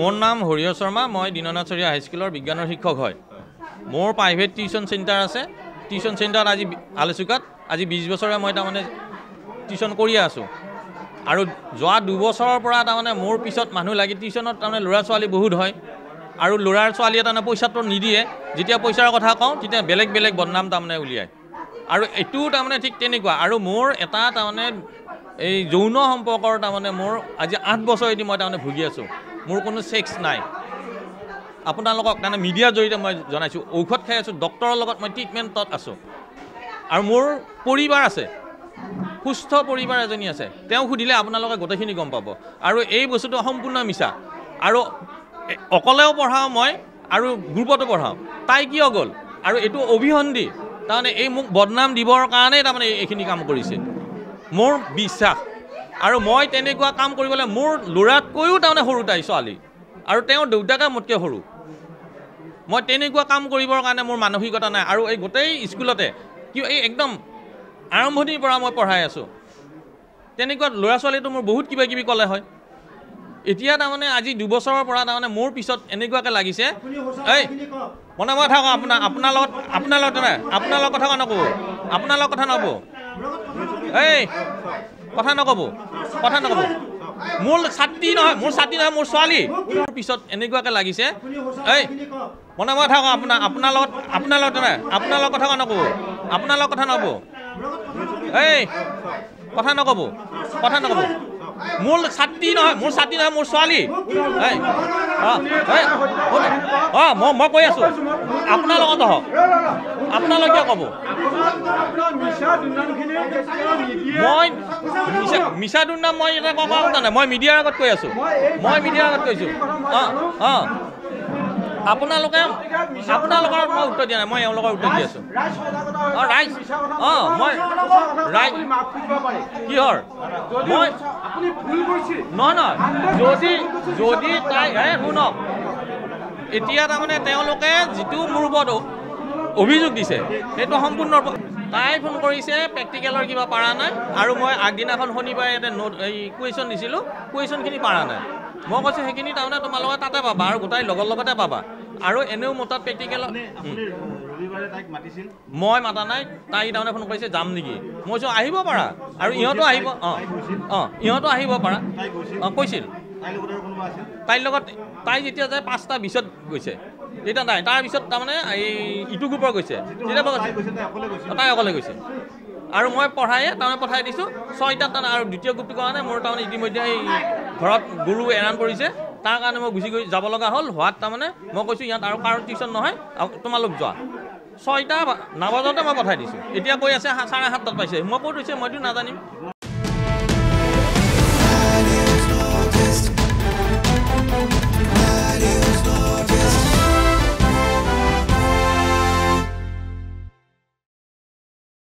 মোৰ নাম হৰিয় শৰ্মা মই দীননাথ চৰিয়া হাইস্কুলৰ বিজ্ঞানৰ শিক্ষক হয় মোৰ প্ৰাইভেট টিউশ্যন চেণ্টাৰ আছে টিউশ্যন চেণ্টাৰত আজি আলোচোকাত আজি বিছ বছৰে মই তাৰমানে টিউশ্যন কৰি আছোঁ আৰু যোৱা দুবছৰৰ পৰা তাৰমানে মোৰ পিছত মানুহ লাগে টিউশ্যনত তাৰমানে ল'ৰা ছোৱালী বহুত হয় আৰু ল'ৰাৰ ছোৱালীয়ে তাৰমানে পইচাটো নিদিয়ে যেতিয়া পইচাৰ কথা কওঁ তেতিয়া বেলেগ বেলেগ বদনাম তাৰমানে উলিয়ায় আৰু এইটোও তাৰমানে ঠিক তেনেকুৱা আৰু মোৰ এটা তাৰমানে এই যৌন সম্পৰ্কৰ তাৰমানে মোৰ আজি আঠ বছৰেদি মই তাৰমানে ভুগি আছোঁ মোৰ কোনো চেক্স নাই আপোনালোকক মানে মিডিয়াৰ জৰিয়তে মই জনাইছোঁ ঔষধ খাই আছোঁ ডক্টৰৰ লগত মই ট্ৰিটমেণ্টত আছোঁ আৰু মোৰ পৰিবাৰ আছে সুস্থ পৰিবাৰ এজনী আছে তেওঁ সুধিলে আপোনালোকে গোটেইখিনি গম পাব আৰু এই বস্তুটো সম্পূৰ্ণ মিছা আৰু অকলেও পঢ়াওঁ মই আৰু গ্ৰুপতো পঢ়াওঁ তাই কিয় গ'ল আৰু এইটো অভিসন্ধি তাৰমানে এই মোক বদনাম দিবৰ কাৰণেই তাৰমানে এইখিনি কাম কৰিছে মোৰ বিশ্বাস আৰু মই তেনেকুৱা কাম কৰিবলৈ মোৰ ল'ৰাতকৈও তাৰমানে সৰু তাই ছোৱালী আৰু তেওঁ দেউতাকে মোতকৈ সৰু মই তেনেকুৱা কাম কৰিবৰ কাৰণে মোৰ মানসিকতা নাই আৰু এই গোটেই স্কুলতে কিয় এই একদম আৰম্ভণিৰ পৰা মই পঢ়াই আছোঁ তেনেকুৱা ল'ৰা ছোৱালীটো মোৰ বহুত কিবা কিবি ক'লে হয় এতিয়া তাৰমানে আজি দুবছৰৰ পৰা তাৰমানে মোৰ পিছত এনেকুৱাকৈ লাগিছে এই মনে মই থাকোঁ আপোনাৰ আপোনাৰ লগত আপোনাৰ লগত আপোনাৰ লগত কথা নকওঁ আপোনাৰ লগত কথা নক'ব এই কথা নক'ব কথা নক'ব মোৰ ছাত্ৰী নহয় মোৰ ছাত্ৰী নহয় মোৰ ছোৱালী মোৰ পিছত এনেকুৱাকৈ লাগিছে এই মনে মই থাকক আপোনাৰ আপোনাৰ লগত আপোনাৰ লগত আপোনাৰ লগত কথা নক'ব আপোনাৰ লগত কথা নক'ব এই কথা নক'ব কথা নক'ব মোৰ ছাত্ৰী নহয় মোৰ ছাত্ৰী নহয় মোৰ ছোৱালী এই অঁ অঁ মই মই কৈ আছোঁ আপোনাৰ লগত আহক আপোনালোকে কিয় ক'ব মিছা তোৰ নাম মই এটা কথা কথা নাই মই মিডিয়াৰ আগত কৈ আছোঁ মই মিডিয়াৰ আগত কৈছোঁ অঁ অঁ আপোনালোকে আপোনালোকৰ মই উত্তৰ দিয়া নাই মই এওঁলোকৰ উত্তৰ দি আছোঁ অঁ ৰাইজ অঁ মই ৰাইজ কিহৰ মই নহয় নহয় যদি যদি তাই এই শুনক এতিয়া তাৰমানে তেওঁলোকে যিটো মোৰ ওপৰত অভিযোগ দিছে সেইটো সম্পূৰ্ণৰূপে তাই ফোন কৰিছে প্ৰেক্টিকেলৰ কিবা পাৰা নাই আৰু মই আগদিনাখন শনিবাৰে এটা নোট এই কুৱেশ্যন দিছিলোঁ কুৱেশ্যনখিনি পাৰা নাই মই কৈছোঁ সেইখিনি তাৰমানে তোমালোকে তাতে পাবা আৰু গোটাই লগৰ লগতে পাবা আৰু এনেও মোৰ তাত প্ৰেক্টিকেল মই মাতা নাই তাই তাৰমানে ফোন কৰিছে যাম নেকি মই কৈছোঁ আহিব পাৰা আৰু ইহঁতো আহিব অঁ অঁ ইহঁতো আহিব পাৰা অঁ কৈছিল তাইৰ লগত তাই যেতিয়া যায় পাঁচটা বিছত গৈছে তেতিয়া নাই তাৰপিছত তাৰমানে এই ইটো গ্ৰুপৰ গৈছে তাই অকলে গৈছে আৰু মই পঢ়াইয়ে তাৰমানে পঠাই দিছোঁ ছয়টাত তাৰমানে আৰু দ্বিতীয় গ্ৰুপটো কাৰণে মোৰ তাৰমানে ইতিমধ্যে এই ঘৰত গুৰু এৰাণ পৰিছে তাৰ কাৰণে মই গুচি গৈ যাব লগা হ'ল হোৱাত তাৰমানে মই কৈছোঁ ইয়াত আৰু কাৰো টিউশ্যন নহয় তোমালোক যোৱা ছয়টা নাবাজতে মই পঠাই দিছোঁ এতিয়া কৈ আছে চাৰে সাতটাত পাইছে মই ক'ত হৈছে মইতো নাজানিম